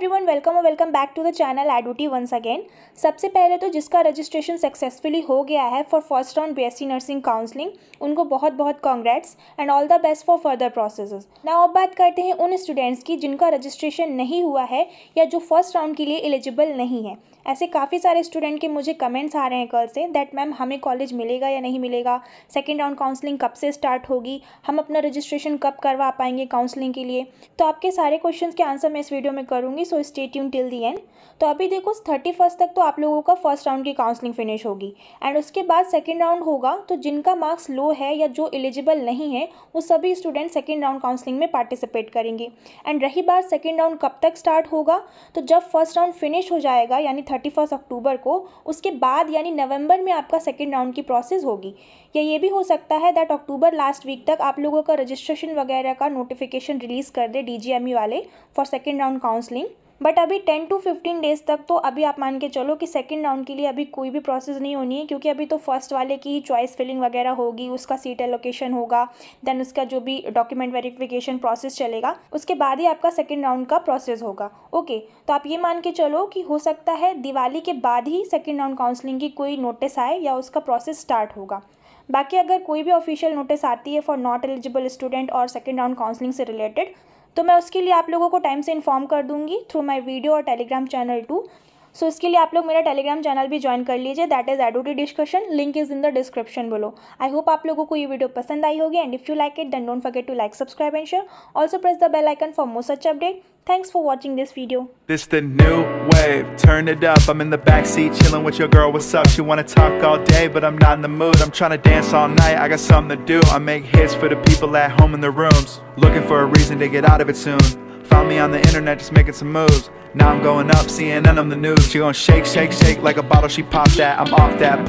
Everyone welcome और welcome back to the channel एडवटी once again सबसे पहले तो जिसका रजिस्ट्रेशन सक्सेसफुली हो गया है for first round BSc nursing counselling उनको बहुत बहुत congrats and all the best for further processes ना अब बात करते हैं उन स्टूडेंट्स की जिनका रजिस्ट्रेशन नहीं हुआ है या जो फर्स्ट राउंड के लिए एलिजिबल नहीं है ऐसे काफ़ी सारे स्टूडेंट के मुझे कमेंट्स आ रहे हैं कल से दैट मैम हमें कॉलेज मिलेगा या नहीं मिलेगा सेकेंड राउंड काउंसलिंग कब से स्टार्ट होगी हम अपना रजिस्ट्रेशन कब करवा पाएंगे काउंसलिंग के लिए तो आपके सारे क्वेश्चन के आंसर मैं इस वीडियो में करूँगी सो स्टेट यून टिल दी एंड तो अभी देखो थर्टी फर्स्ट तक तो आप लोगों का फर्स्ट राउंड की काउंसलिंग फिनिश होगी एंड उसके बाद सेकेंड राउंड होगा तो जिनका मार्क्स लो है या जो एलिजिबल नहीं है वो सभी स्टूडेंट सेकेंड राउंड काउंसलिंग में पार्टिसिपेट करेंगे एंड रही बात सेकेंड राउंड कब तक स्टार्ट होगा तो जब फर्स्ट राउंड फिनिश हो जाएगा यानी थर्टी फर्स्ट अक्टूबर को उसके बाद यानी नवंबर में आपका सेकेंड राउंड की प्रोसेस होगी या ये भी हो सकता है दैट अक्टूबर लास्ट वीक तक आप लोगों का रजिस्ट्रेशन वगैरह का नोटिफिकेशन रिलीज़ कर दे डी e वाले for second round counselling but अभी टेन टू फिफ्टीन डेज़ तक तो अभी आप मान के चलो कि सेकेंड राउंड के लिए अभी कोई भी प्रोसेस नहीं होनी है क्योंकि अभी तो फर्स्ट वाले की ही चॉइस फिलिंग वगैरह होगी उसका सीट एलोकेशन होगा देन उसका जो भी डॉक्यूमेंट वेरिफिकेशन प्रोसेस चलेगा उसके बाद ही आपका सेकेंड राउंड का प्रोसेस होगा ओके तो आप ये मान के चलो कि हो सकता है दिवाली के बाद ही सेकेंड राउंड काउंसलिंग की कोई नोटिस आए या उसका प्रोसेस स्टार्ट होगा बाकी अगर कोई भी ऑफिशियल नोटिस आती है फॉर नॉट एलिजिबल स्टूडेंट और सेकेंड राउंड काउंसलिंग से रिलेटेड तो मैं उसके लिए आप लोगों को टाइम से इन्फॉर्म कर दूंगी थ्रू माई वीडियो और Telegram channel too so so, इसके लिए आप लोग मेरा टेलीग्राम चैनल भी ज्वाइन कर लीजिए दैट इज़ एडोटी discussion link is in the description below I hope आप लोगों को ये वीडियो पसंद आई होगी and if you like it then don't forget to like subscribe and share also press the bell icon for more such update Thanks for watching this video. This the new wave, turn it up. I'm in the backseat chilling with your girl, what's up? She wanna talk all day, but I'm not in the mood. I'm trying to dance all night, I got something to do. I make hits for the people at home in their rooms. Looking for a reason to get out of it soon. Found me on the internet, just making some moves. Now I'm going up, CNN, I'm the new she gon' shake, shake, shake like a bottle she popped that. I'm off that